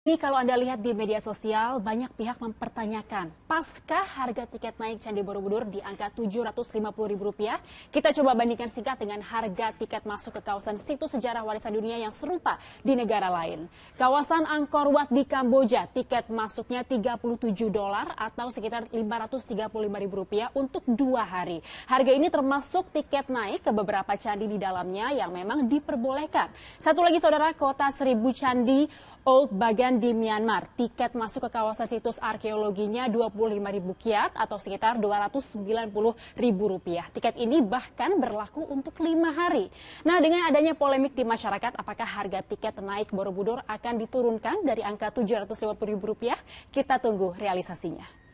Ini kalau Anda lihat di media sosial, banyak pihak mempertanyakan, paskah harga tiket naik Candi Borobudur di angka Rp750.000, kita coba bandingkan singkat dengan harga tiket masuk ke kawasan situs sejarah warisan dunia yang serupa di negara lain. Kawasan Angkor Wat di Kamboja, tiket masuknya 37 dolar atau sekitar Rp535.000 untuk dua hari. Harga ini termasuk tiket naik ke beberapa candi di dalamnya yang memang diperbolehkan. Satu lagi saudara, kota Seribu Candi Old Bagan di Myanmar. Tiket masuk ke kawasan situs arkeologinya 25.000 kiat atau sekitar 290.000 rupiah. Tiket ini bahkan berlaku untuk lima hari. Nah, dengan adanya polemik di masyarakat, apakah harga tiket naik Borobudur akan diturunkan dari angka 750.000 rupiah? Kita tunggu realisasinya.